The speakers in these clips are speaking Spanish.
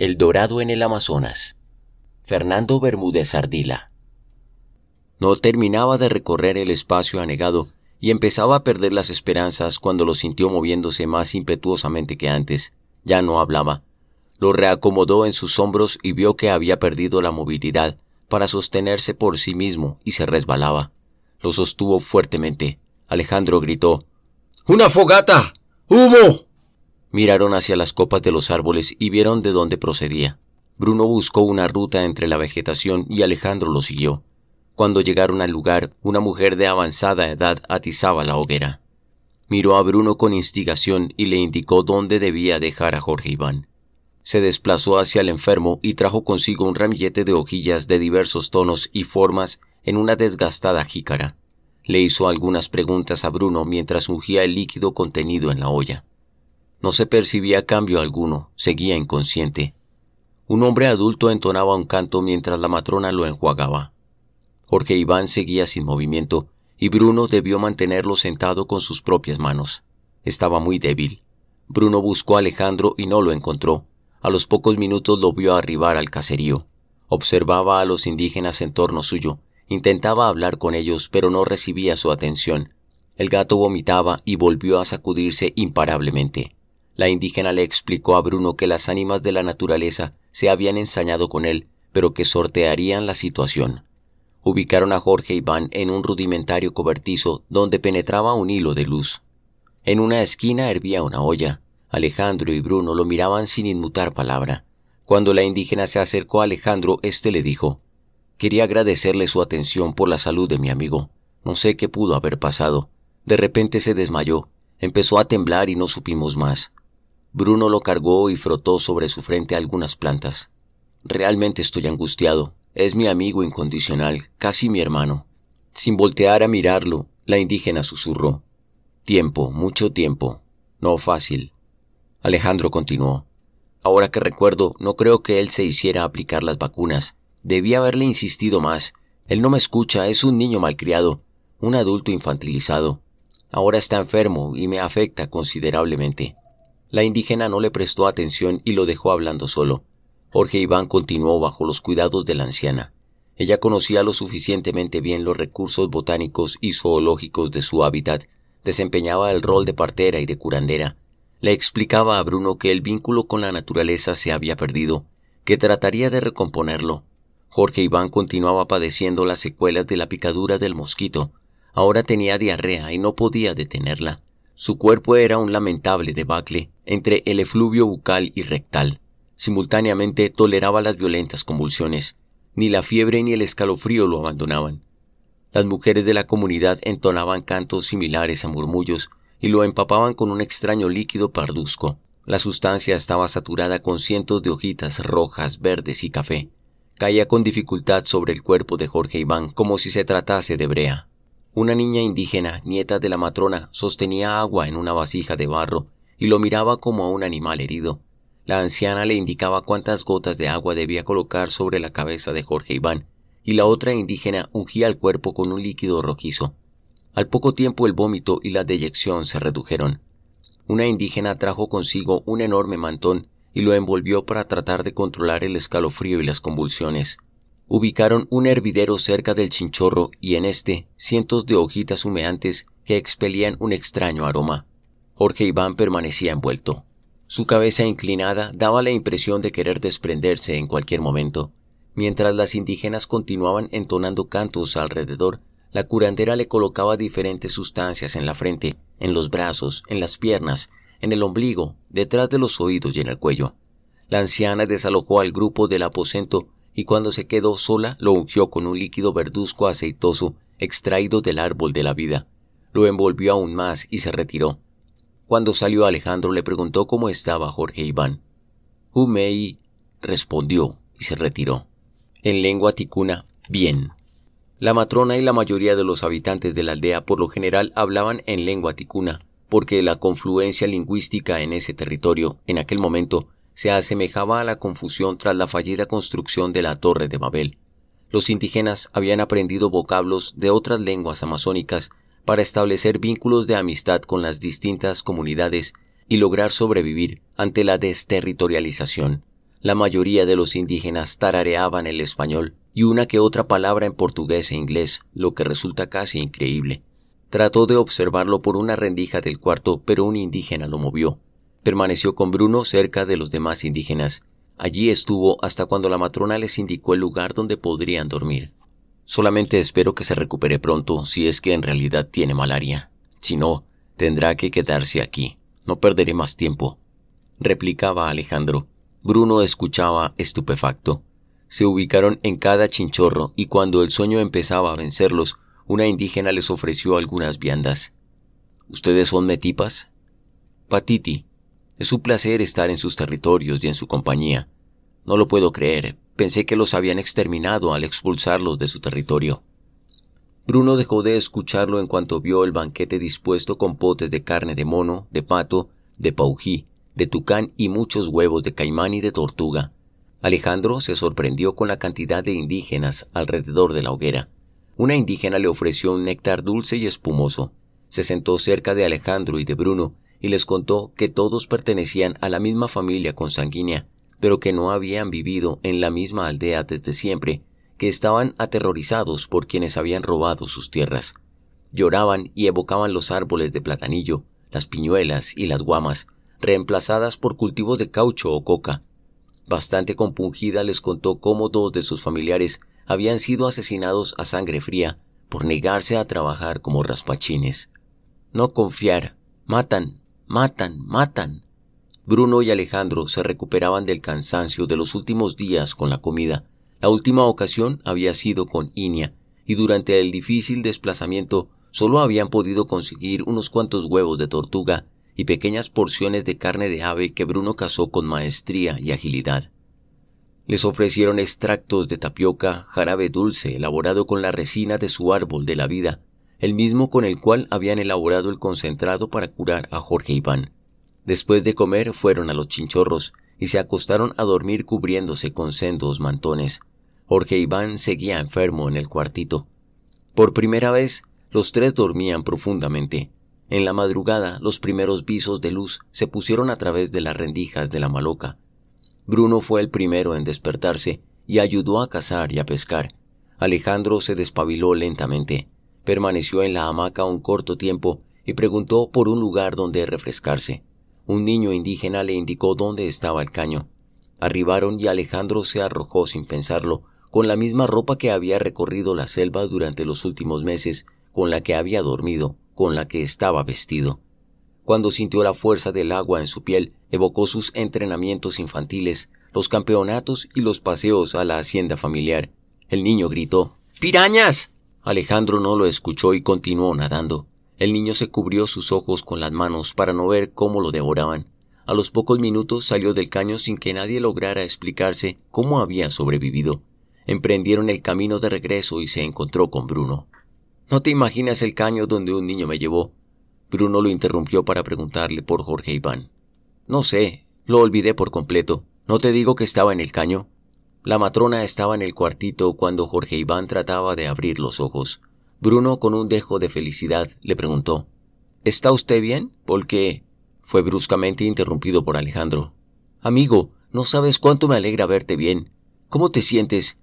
El Dorado en el Amazonas. Fernando Bermúdez Ardila. No terminaba de recorrer el espacio anegado y empezaba a perder las esperanzas cuando lo sintió moviéndose más impetuosamente que antes. Ya no hablaba. Lo reacomodó en sus hombros y vio que había perdido la movilidad para sostenerse por sí mismo y se resbalaba. Lo sostuvo fuertemente. Alejandro gritó. ¡Una fogata! ¡Humo! Miraron hacia las copas de los árboles y vieron de dónde procedía. Bruno buscó una ruta entre la vegetación y Alejandro lo siguió. Cuando llegaron al lugar, una mujer de avanzada edad atizaba la hoguera. Miró a Bruno con instigación y le indicó dónde debía dejar a Jorge Iván. Se desplazó hacia el enfermo y trajo consigo un ramillete de hojillas de diversos tonos y formas en una desgastada jícara. Le hizo algunas preguntas a Bruno mientras ungía el líquido contenido en la olla. No se percibía cambio alguno, seguía inconsciente. Un hombre adulto entonaba un canto mientras la matrona lo enjuagaba. Jorge Iván seguía sin movimiento, y Bruno debió mantenerlo sentado con sus propias manos. Estaba muy débil. Bruno buscó a Alejandro y no lo encontró. A los pocos minutos lo vio arribar al caserío. Observaba a los indígenas en torno suyo. Intentaba hablar con ellos, pero no recibía su atención. El gato vomitaba y volvió a sacudirse imparablemente. La indígena le explicó a Bruno que las ánimas de la naturaleza se habían ensañado con él, pero que sortearían la situación. Ubicaron a Jorge Iván en un rudimentario cobertizo donde penetraba un hilo de luz. En una esquina hervía una olla. Alejandro y Bruno lo miraban sin inmutar palabra. Cuando la indígena se acercó a Alejandro, éste le dijo Quería agradecerle su atención por la salud de mi amigo. No sé qué pudo haber pasado. De repente se desmayó, empezó a temblar y no supimos más. Bruno lo cargó y frotó sobre su frente algunas plantas. Realmente estoy angustiado. Es mi amigo incondicional, casi mi hermano. Sin voltear a mirarlo, la indígena susurró. Tiempo, mucho tiempo. No fácil. Alejandro continuó. Ahora que recuerdo, no creo que él se hiciera aplicar las vacunas. Debía haberle insistido más. Él no me escucha, es un niño malcriado, un adulto infantilizado. Ahora está enfermo y me afecta considerablemente. La indígena no le prestó atención y lo dejó hablando solo. Jorge Iván continuó bajo los cuidados de la anciana. Ella conocía lo suficientemente bien los recursos botánicos y zoológicos de su hábitat, desempeñaba el rol de partera y de curandera. Le explicaba a Bruno que el vínculo con la naturaleza se había perdido, que trataría de recomponerlo. Jorge Iván continuaba padeciendo las secuelas de la picadura del mosquito. Ahora tenía diarrea y no podía detenerla. Su cuerpo era un lamentable debacle entre el efluvio bucal y rectal. Simultáneamente toleraba las violentas convulsiones. Ni la fiebre ni el escalofrío lo abandonaban. Las mujeres de la comunidad entonaban cantos similares a murmullos y lo empapaban con un extraño líquido parduzco. La sustancia estaba saturada con cientos de hojitas rojas, verdes y café. Caía con dificultad sobre el cuerpo de Jorge Iván como si se tratase de brea. Una niña indígena, nieta de la matrona, sostenía agua en una vasija de barro y lo miraba como a un animal herido. La anciana le indicaba cuántas gotas de agua debía colocar sobre la cabeza de Jorge Iván, y la otra indígena ungía el cuerpo con un líquido rojizo. Al poco tiempo el vómito y la deyección se redujeron. Una indígena trajo consigo un enorme mantón y lo envolvió para tratar de controlar el escalofrío y las convulsiones. Ubicaron un hervidero cerca del chinchorro y en este cientos de hojitas humeantes que expelían un extraño aroma. Jorge Iván permanecía envuelto. Su cabeza inclinada daba la impresión de querer desprenderse en cualquier momento. Mientras las indígenas continuaban entonando cantos alrededor, la curandera le colocaba diferentes sustancias en la frente, en los brazos, en las piernas, en el ombligo, detrás de los oídos y en el cuello. La anciana desalojó al grupo del aposento y cuando se quedó sola lo ungió con un líquido verduzco aceitoso extraído del árbol de la vida. Lo envolvió aún más y se retiró. Cuando salió Alejandro le preguntó cómo estaba Jorge Iván. Humei respondió y se retiró. En lengua ticuna, bien. La matrona y la mayoría de los habitantes de la aldea por lo general hablaban en lengua ticuna, porque la confluencia lingüística en ese territorio, en aquel momento, se asemejaba a la confusión tras la fallida construcción de la Torre de Babel. Los indígenas habían aprendido vocablos de otras lenguas amazónicas para establecer vínculos de amistad con las distintas comunidades y lograr sobrevivir ante la desterritorialización. La mayoría de los indígenas tarareaban el español y una que otra palabra en portugués e inglés, lo que resulta casi increíble. Trató de observarlo por una rendija del cuarto, pero un indígena lo movió, Permaneció con Bruno cerca de los demás indígenas. Allí estuvo hasta cuando la matrona les indicó el lugar donde podrían dormir. Solamente espero que se recupere pronto si es que en realidad tiene malaria. Si no, tendrá que quedarse aquí. No perderé más tiempo. Replicaba Alejandro. Bruno escuchaba estupefacto. Se ubicaron en cada chinchorro y cuando el sueño empezaba a vencerlos, una indígena les ofreció algunas viandas. ¿Ustedes son metipas? Patiti, es un placer estar en sus territorios y en su compañía. No lo puedo creer, pensé que los habían exterminado al expulsarlos de su territorio. Bruno dejó de escucharlo en cuanto vio el banquete dispuesto con potes de carne de mono, de pato, de paují, de tucán y muchos huevos de caimán y de tortuga. Alejandro se sorprendió con la cantidad de indígenas alrededor de la hoguera. Una indígena le ofreció un néctar dulce y espumoso. Se sentó cerca de Alejandro y de Bruno y les contó que todos pertenecían a la misma familia consanguínea, pero que no habían vivido en la misma aldea desde siempre, que estaban aterrorizados por quienes habían robado sus tierras. Lloraban y evocaban los árboles de platanillo, las piñuelas y las guamas, reemplazadas por cultivos de caucho o coca. Bastante compungida les contó cómo dos de sus familiares habían sido asesinados a sangre fría por negarse a trabajar como raspachines. No confiar, matan, Matan, matan. Bruno y Alejandro se recuperaban del cansancio de los últimos días con la comida. La última ocasión había sido con Inia, y durante el difícil desplazamiento solo habían podido conseguir unos cuantos huevos de tortuga y pequeñas porciones de carne de ave que Bruno cazó con maestría y agilidad. Les ofrecieron extractos de tapioca, jarabe dulce elaborado con la resina de su árbol de la vida, el mismo con el cual habían elaborado el concentrado para curar a Jorge Iván. Después de comer fueron a los chinchorros y se acostaron a dormir cubriéndose con sendos mantones. Jorge Iván seguía enfermo en el cuartito. Por primera vez, los tres dormían profundamente. En la madrugada, los primeros visos de luz se pusieron a través de las rendijas de la maloca. Bruno fue el primero en despertarse y ayudó a cazar y a pescar. Alejandro se despabiló lentamente. Permaneció en la hamaca un corto tiempo y preguntó por un lugar donde refrescarse. Un niño indígena le indicó dónde estaba el caño. Arribaron y Alejandro se arrojó sin pensarlo, con la misma ropa que había recorrido la selva durante los últimos meses, con la que había dormido, con la que estaba vestido. Cuando sintió la fuerza del agua en su piel, evocó sus entrenamientos infantiles, los campeonatos y los paseos a la hacienda familiar. El niño gritó Pirañas. Alejandro no lo escuchó y continuó nadando. El niño se cubrió sus ojos con las manos para no ver cómo lo devoraban. A los pocos minutos salió del caño sin que nadie lograra explicarse cómo había sobrevivido. Emprendieron el camino de regreso y se encontró con Bruno. No te imaginas el caño donde un niño me llevó. Bruno lo interrumpió para preguntarle por Jorge Iván. No sé, lo olvidé por completo. ¿No te digo que estaba en el caño? La matrona estaba en el cuartito cuando Jorge Iván trataba de abrir los ojos. Bruno, con un dejo de felicidad, le preguntó ¿Está usted bien? —¿Por qué? fue bruscamente interrumpido por Alejandro. Amigo, no sabes cuánto me alegra verte bien. ¿Cómo te sientes?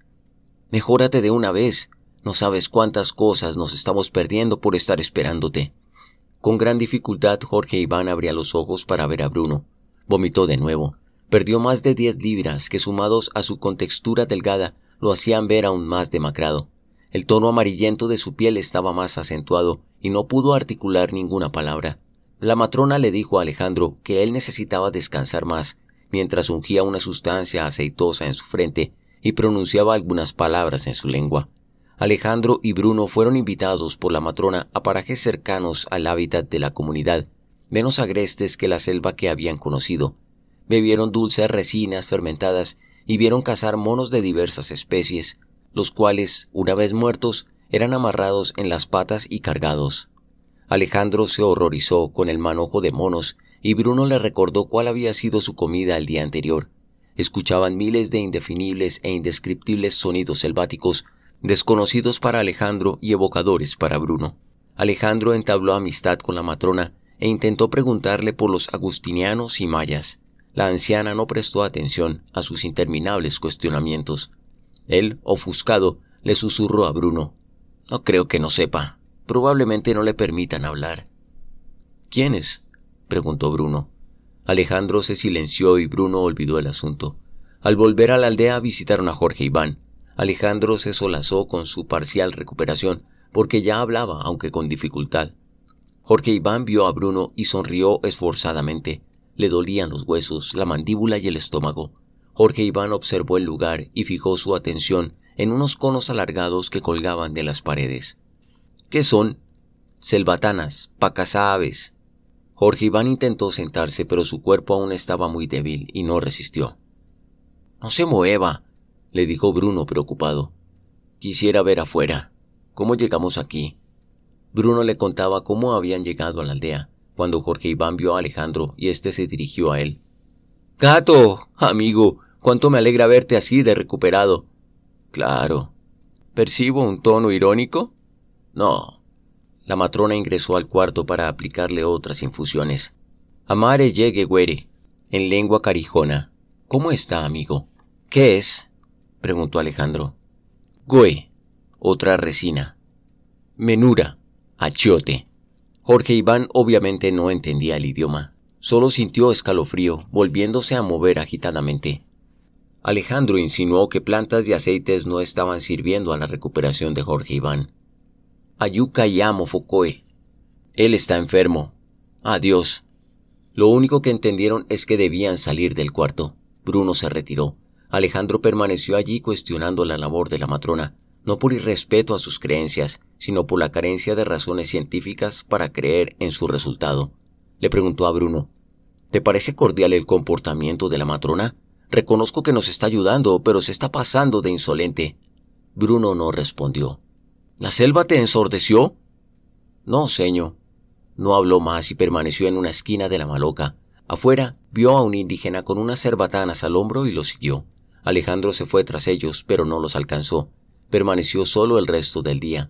Mejórate de una vez. No sabes cuántas cosas nos estamos perdiendo por estar esperándote. Con gran dificultad Jorge Iván abría los ojos para ver a Bruno. Vomitó de nuevo. Perdió más de diez libras que sumados a su contextura delgada lo hacían ver aún más demacrado. El tono amarillento de su piel estaba más acentuado y no pudo articular ninguna palabra. La matrona le dijo a Alejandro que él necesitaba descansar más, mientras ungía una sustancia aceitosa en su frente y pronunciaba algunas palabras en su lengua. Alejandro y Bruno fueron invitados por la matrona a parajes cercanos al hábitat de la comunidad, menos agrestes que la selva que habían conocido, bebieron dulces resinas fermentadas y vieron cazar monos de diversas especies, los cuales, una vez muertos, eran amarrados en las patas y cargados. Alejandro se horrorizó con el manojo de monos y Bruno le recordó cuál había sido su comida el día anterior. Escuchaban miles de indefinibles e indescriptibles sonidos selváticos, desconocidos para Alejandro y evocadores para Bruno. Alejandro entabló amistad con la matrona e intentó preguntarle por los agustinianos y mayas. La anciana no prestó atención a sus interminables cuestionamientos. Él, ofuscado, le susurró a Bruno. No creo que no sepa. Probablemente no le permitan hablar. ¿Quiénes? preguntó Bruno. Alejandro se silenció y Bruno olvidó el asunto. Al volver a la aldea visitaron a Jorge Iván. Alejandro se solazó con su parcial recuperación, porque ya hablaba, aunque con dificultad. Jorge Iván vio a Bruno y sonrió esforzadamente. Le dolían los huesos, la mandíbula y el estómago. Jorge Iván observó el lugar y fijó su atención en unos conos alargados que colgaban de las paredes. ¿Qué son? Selvatanas, pacas aves. Jorge Iván intentó sentarse, pero su cuerpo aún estaba muy débil y no resistió. No se mueva, le dijo Bruno preocupado. Quisiera ver afuera. ¿Cómo llegamos aquí? Bruno le contaba cómo habían llegado a la aldea, cuando Jorge Iván vio a Alejandro y éste se dirigió a él. Gato, amigo, cuánto me alegra verte así de recuperado. Claro. ¿Percibo un tono irónico? No. La matrona ingresó al cuarto para aplicarle otras infusiones. Amare llegue güere, en lengua carijona. ¿Cómo está, amigo? ¿Qué es? preguntó Alejandro. —Güe, otra resina. Menura, achiote. Jorge Iván obviamente no entendía el idioma, solo sintió escalofrío, volviéndose a mover agitadamente. Alejandro insinuó que plantas y aceites no estaban sirviendo a la recuperación de Jorge Iván. Ayuca y amo Focoe. Él está enfermo. Adiós. Lo único que entendieron es que debían salir del cuarto. Bruno se retiró. Alejandro permaneció allí cuestionando la labor de la matrona, no por irrespeto a sus creencias, sino por la carencia de razones científicas para creer en su resultado. Le preguntó a Bruno, ¿Te parece cordial el comportamiento de la matrona? Reconozco que nos está ayudando, pero se está pasando de insolente. Bruno no respondió. ¿La selva te ensordeció? No, señor. No habló más y permaneció en una esquina de la maloca. Afuera vio a un indígena con unas cerbatanas al hombro y lo siguió. Alejandro se fue tras ellos, pero no los alcanzó. Permaneció solo el resto del día.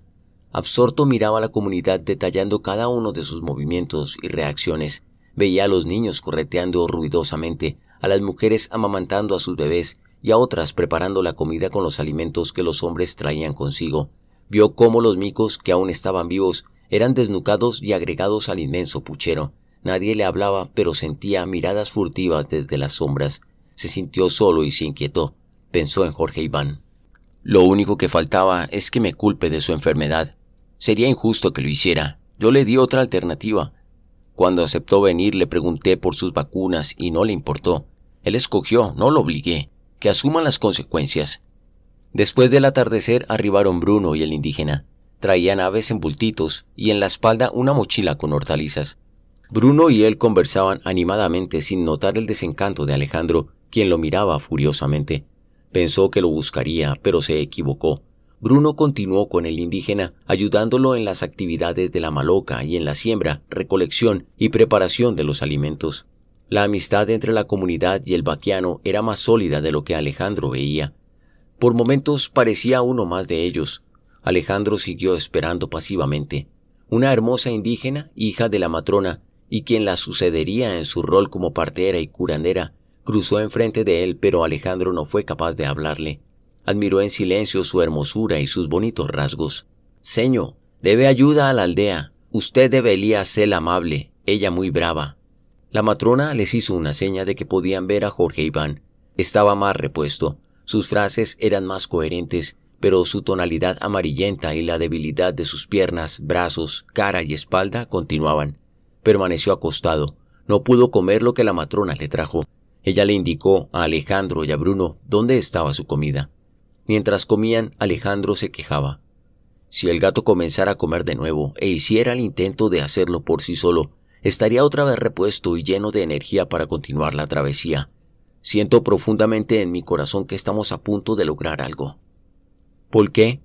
Absorto miraba a la comunidad detallando cada uno de sus movimientos y reacciones. Veía a los niños correteando ruidosamente, a las mujeres amamantando a sus bebés y a otras preparando la comida con los alimentos que los hombres traían consigo. Vio cómo los micos, que aún estaban vivos, eran desnucados y agregados al inmenso puchero. Nadie le hablaba, pero sentía miradas furtivas desde las sombras. Se sintió solo y se inquietó. Pensó en Jorge Iván. Lo único que faltaba es que me culpe de su enfermedad. Sería injusto que lo hiciera. Yo le di otra alternativa. Cuando aceptó venir le pregunté por sus vacunas y no le importó. Él escogió, no lo obligué. Que asuman las consecuencias. Después del atardecer arribaron Bruno y el indígena. Traían aves en bultitos y en la espalda una mochila con hortalizas. Bruno y él conversaban animadamente sin notar el desencanto de Alejandro, quien lo miraba furiosamente. Pensó que lo buscaría, pero se equivocó. Bruno continuó con el indígena, ayudándolo en las actividades de la maloca y en la siembra, recolección y preparación de los alimentos. La amistad entre la comunidad y el vaquiano era más sólida de lo que Alejandro veía. Por momentos parecía uno más de ellos. Alejandro siguió esperando pasivamente. Una hermosa indígena, hija de la matrona, y quien la sucedería en su rol como partera y curandera, Cruzó enfrente de él, pero Alejandro no fue capaz de hablarle. Admiró en silencio su hermosura y sus bonitos rasgos. Seño, debe ayuda a la aldea. Usted debería ser amable, ella muy brava. La matrona les hizo una seña de que podían ver a Jorge Iván. Estaba más repuesto. Sus frases eran más coherentes, pero su tonalidad amarillenta y la debilidad de sus piernas, brazos, cara y espalda continuaban. Permaneció acostado. No pudo comer lo que la matrona le trajo. Ella le indicó a Alejandro y a Bruno dónde estaba su comida. Mientras comían, Alejandro se quejaba. Si el gato comenzara a comer de nuevo e hiciera el intento de hacerlo por sí solo, estaría otra vez repuesto y lleno de energía para continuar la travesía. Siento profundamente en mi corazón que estamos a punto de lograr algo. ¿Por qué?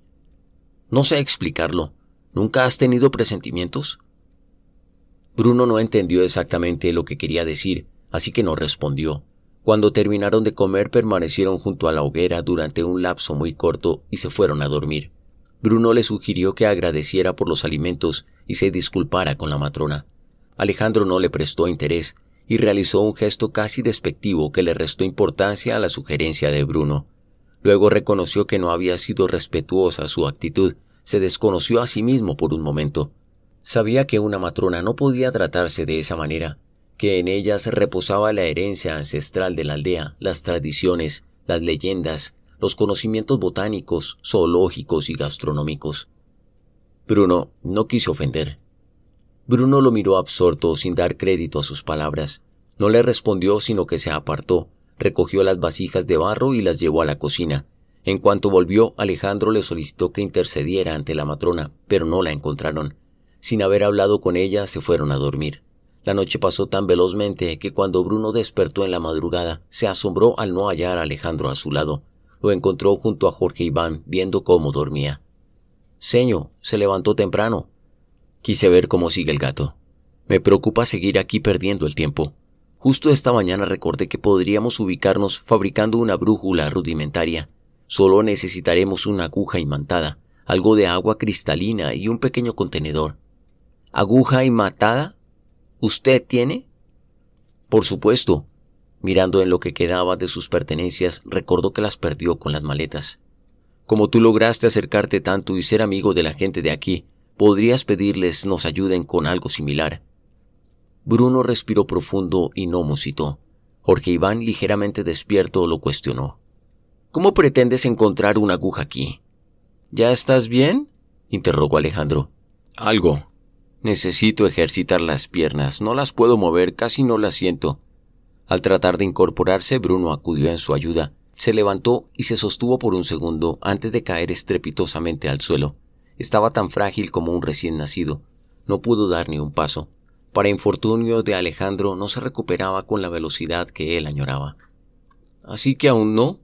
No sé explicarlo. ¿Nunca has tenido presentimientos? Bruno no entendió exactamente lo que quería decir, así que no respondió. Cuando terminaron de comer permanecieron junto a la hoguera durante un lapso muy corto y se fueron a dormir. Bruno le sugirió que agradeciera por los alimentos y se disculpara con la matrona. Alejandro no le prestó interés y realizó un gesto casi despectivo que le restó importancia a la sugerencia de Bruno. Luego reconoció que no había sido respetuosa su actitud, se desconoció a sí mismo por un momento. Sabía que una matrona no podía tratarse de esa manera, que en ellas reposaba la herencia ancestral de la aldea, las tradiciones, las leyendas, los conocimientos botánicos, zoológicos y gastronómicos. Bruno no quiso ofender. Bruno lo miró absorto sin dar crédito a sus palabras. No le respondió sino que se apartó, recogió las vasijas de barro y las llevó a la cocina. En cuanto volvió, Alejandro le solicitó que intercediera ante la matrona, pero no la encontraron. Sin haber hablado con ella, se fueron a dormir. La noche pasó tan velozmente que cuando Bruno despertó en la madrugada, se asombró al no hallar a Alejandro a su lado. Lo encontró junto a Jorge Iván, viendo cómo dormía. Seño, se levantó temprano. Quise ver cómo sigue el gato. Me preocupa seguir aquí perdiendo el tiempo. Justo esta mañana recordé que podríamos ubicarnos fabricando una brújula rudimentaria. Solo necesitaremos una aguja imantada, algo de agua cristalina y un pequeño contenedor. ¿Aguja imantada. ¿Usted tiene? Por supuesto. Mirando en lo que quedaba de sus pertenencias, recordó que las perdió con las maletas. Como tú lograste acercarte tanto y ser amigo de la gente de aquí, podrías pedirles nos ayuden con algo similar. Bruno respiró profundo y no musitó. Jorge Iván, ligeramente despierto, lo cuestionó. ¿Cómo pretendes encontrar una aguja aquí? ¿Ya estás bien? interrogó Alejandro. Algo, Necesito ejercitar las piernas, no las puedo mover, casi no las siento. Al tratar de incorporarse, Bruno acudió en su ayuda. Se levantó y se sostuvo por un segundo antes de caer estrepitosamente al suelo. Estaba tan frágil como un recién nacido. No pudo dar ni un paso. Para infortunio de Alejandro, no se recuperaba con la velocidad que él añoraba. Así que aún no.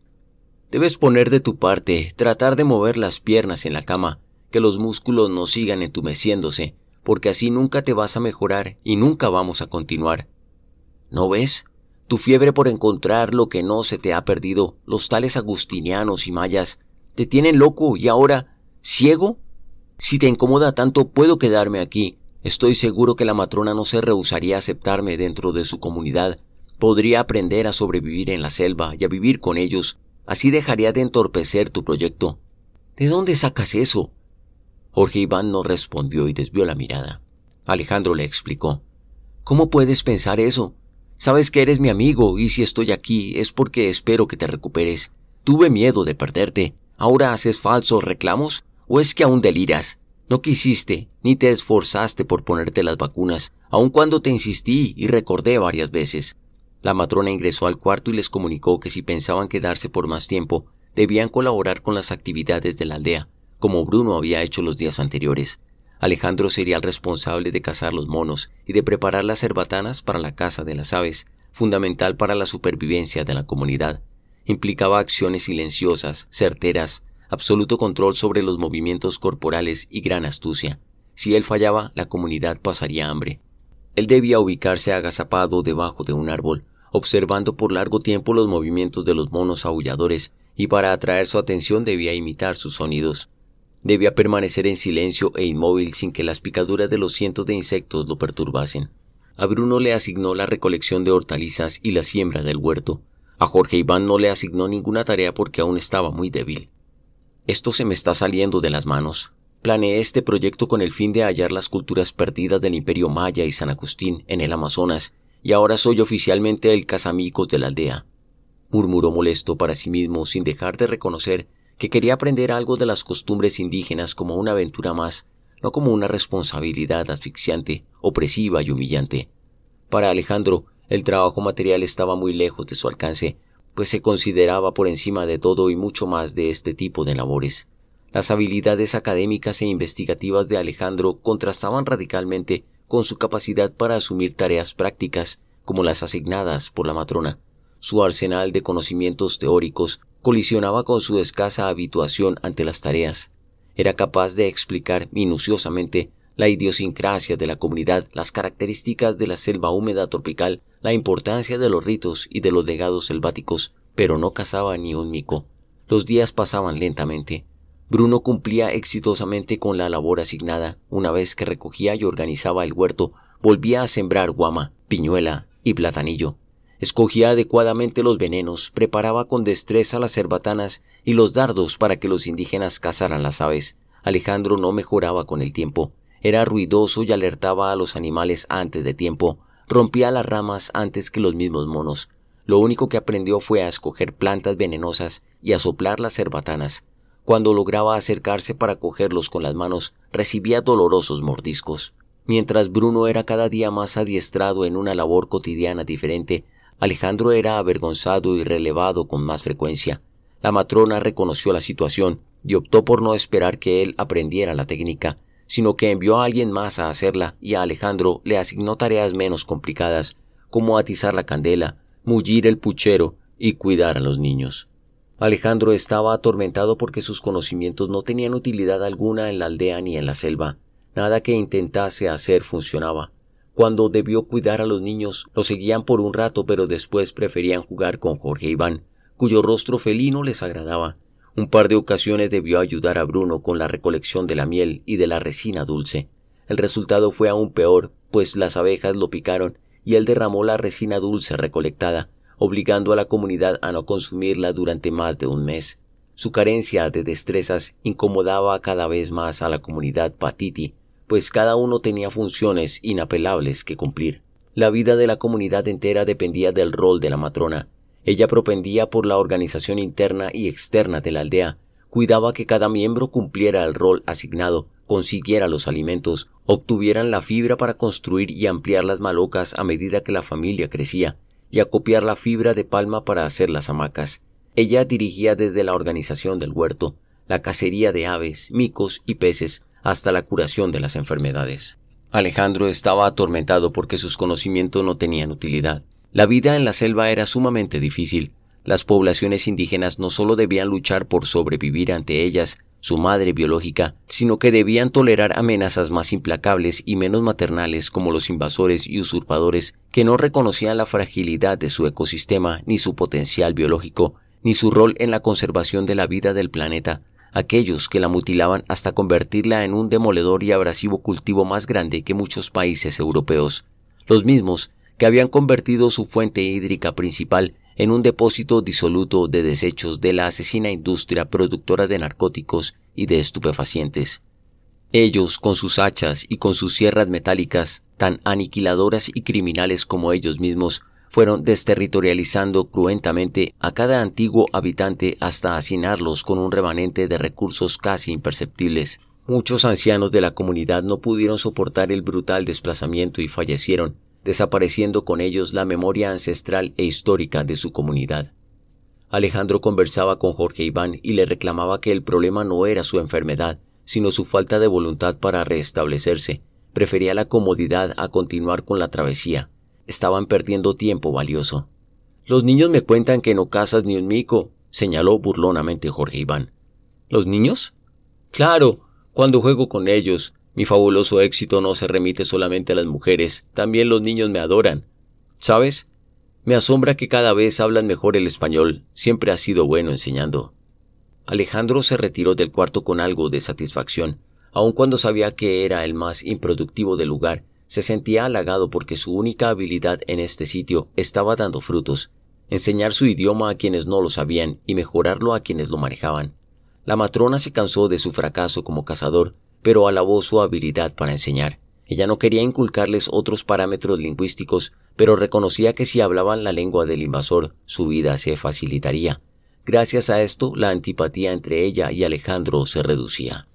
Debes poner de tu parte, tratar de mover las piernas en la cama, que los músculos no sigan entumeciéndose, porque así nunca te vas a mejorar y nunca vamos a continuar. ¿No ves? Tu fiebre por encontrar lo que no se te ha perdido, los tales agustinianos y mayas, te tienen loco y ahora, ciego. Si te incomoda tanto, puedo quedarme aquí. Estoy seguro que la matrona no se rehusaría a aceptarme dentro de su comunidad. Podría aprender a sobrevivir en la selva y a vivir con ellos. Así dejaría de entorpecer tu proyecto. ¿De dónde sacas eso? Jorge Iván no respondió y desvió la mirada. Alejandro le explicó. ¿Cómo puedes pensar eso? Sabes que eres mi amigo y si estoy aquí es porque espero que te recuperes. Tuve miedo de perderte. ¿Ahora haces falsos reclamos? ¿O es que aún deliras? No quisiste ni te esforzaste por ponerte las vacunas, aun cuando te insistí y recordé varias veces. La matrona ingresó al cuarto y les comunicó que si pensaban quedarse por más tiempo, debían colaborar con las actividades de la aldea, como Bruno había hecho los días anteriores. Alejandro sería el responsable de cazar los monos y de preparar las cerbatanas para la caza de las aves, fundamental para la supervivencia de la comunidad. Implicaba acciones silenciosas, certeras, absoluto control sobre los movimientos corporales y gran astucia. Si él fallaba, la comunidad pasaría hambre. Él debía ubicarse agazapado debajo de un árbol, observando por largo tiempo los movimientos de los monos aulladores, y para atraer su atención debía imitar sus sonidos. Debía permanecer en silencio e inmóvil sin que las picaduras de los cientos de insectos lo perturbasen. A Bruno le asignó la recolección de hortalizas y la siembra del huerto. A Jorge Iván no le asignó ninguna tarea porque aún estaba muy débil. Esto se me está saliendo de las manos. Planeé este proyecto con el fin de hallar las culturas perdidas del imperio maya y San Agustín en el Amazonas, y ahora soy oficialmente el casamicos de la aldea. murmuró molesto para sí mismo sin dejar de reconocer que quería aprender algo de las costumbres indígenas como una aventura más, no como una responsabilidad asfixiante, opresiva y humillante. Para Alejandro, el trabajo material estaba muy lejos de su alcance, pues se consideraba por encima de todo y mucho más de este tipo de labores. Las habilidades académicas e investigativas de Alejandro contrastaban radicalmente con su capacidad para asumir tareas prácticas como las asignadas por la matrona. Su arsenal de conocimientos teóricos colisionaba con su escasa habituación ante las tareas. Era capaz de explicar minuciosamente la idiosincrasia de la comunidad, las características de la selva húmeda tropical, la importancia de los ritos y de los legados selváticos, pero no cazaba ni un mico. Los días pasaban lentamente. Bruno cumplía exitosamente con la labor asignada. Una vez que recogía y organizaba el huerto, volvía a sembrar guama, piñuela y platanillo. Escogía adecuadamente los venenos, preparaba con destreza las cerbatanas y los dardos para que los indígenas cazaran las aves. Alejandro no mejoraba con el tiempo. Era ruidoso y alertaba a los animales antes de tiempo. Rompía las ramas antes que los mismos monos. Lo único que aprendió fue a escoger plantas venenosas y a soplar las cerbatanas. Cuando lograba acercarse para cogerlos con las manos, recibía dolorosos mordiscos. Mientras Bruno era cada día más adiestrado en una labor cotidiana diferente, Alejandro era avergonzado y relevado con más frecuencia. La matrona reconoció la situación y optó por no esperar que él aprendiera la técnica, sino que envió a alguien más a hacerla y a Alejandro le asignó tareas menos complicadas, como atizar la candela, mullir el puchero y cuidar a los niños. Alejandro estaba atormentado porque sus conocimientos no tenían utilidad alguna en la aldea ni en la selva. Nada que intentase hacer funcionaba. Cuando debió cuidar a los niños, lo seguían por un rato, pero después preferían jugar con Jorge e Iván, cuyo rostro felino les agradaba. Un par de ocasiones debió ayudar a Bruno con la recolección de la miel y de la resina dulce. El resultado fue aún peor, pues las abejas lo picaron y él derramó la resina dulce recolectada, obligando a la comunidad a no consumirla durante más de un mes. Su carencia de destrezas incomodaba cada vez más a la comunidad patiti, pues cada uno tenía funciones inapelables que cumplir. La vida de la comunidad entera dependía del rol de la matrona. Ella propendía por la organización interna y externa de la aldea, cuidaba que cada miembro cumpliera el rol asignado, consiguiera los alimentos, obtuvieran la fibra para construir y ampliar las malocas a medida que la familia crecía, y acopiar la fibra de palma para hacer las hamacas. Ella dirigía desde la organización del huerto, la cacería de aves, micos y peces, hasta la curación de las enfermedades. Alejandro estaba atormentado porque sus conocimientos no tenían utilidad. La vida en la selva era sumamente difícil. Las poblaciones indígenas no solo debían luchar por sobrevivir ante ellas, su madre biológica, sino que debían tolerar amenazas más implacables y menos maternales como los invasores y usurpadores que no reconocían la fragilidad de su ecosistema ni su potencial biológico, ni su rol en la conservación de la vida del planeta, aquellos que la mutilaban hasta convertirla en un demoledor y abrasivo cultivo más grande que muchos países europeos, los mismos que habían convertido su fuente hídrica principal en un depósito disoluto de desechos de la asesina industria productora de narcóticos y de estupefacientes. Ellos, con sus hachas y con sus sierras metálicas, tan aniquiladoras y criminales como ellos mismos, fueron desterritorializando cruentamente a cada antiguo habitante hasta hacinarlos con un remanente de recursos casi imperceptibles. Muchos ancianos de la comunidad no pudieron soportar el brutal desplazamiento y fallecieron, desapareciendo con ellos la memoria ancestral e histórica de su comunidad. Alejandro conversaba con Jorge Iván y le reclamaba que el problema no era su enfermedad, sino su falta de voluntad para restablecerse. Prefería la comodidad a continuar con la travesía estaban perdiendo tiempo valioso. Los niños me cuentan que no casas ni un mico, señaló burlonamente Jorge Iván. ¿Los niños? Claro, cuando juego con ellos, mi fabuloso éxito no se remite solamente a las mujeres, también los niños me adoran. ¿Sabes? Me asombra que cada vez hablan mejor el español, siempre ha sido bueno enseñando. Alejandro se retiró del cuarto con algo de satisfacción, aun cuando sabía que era el más improductivo del lugar se sentía halagado porque su única habilidad en este sitio estaba dando frutos, enseñar su idioma a quienes no lo sabían y mejorarlo a quienes lo manejaban. La matrona se cansó de su fracaso como cazador, pero alabó su habilidad para enseñar. Ella no quería inculcarles otros parámetros lingüísticos, pero reconocía que si hablaban la lengua del invasor, su vida se facilitaría. Gracias a esto, la antipatía entre ella y Alejandro se reducía.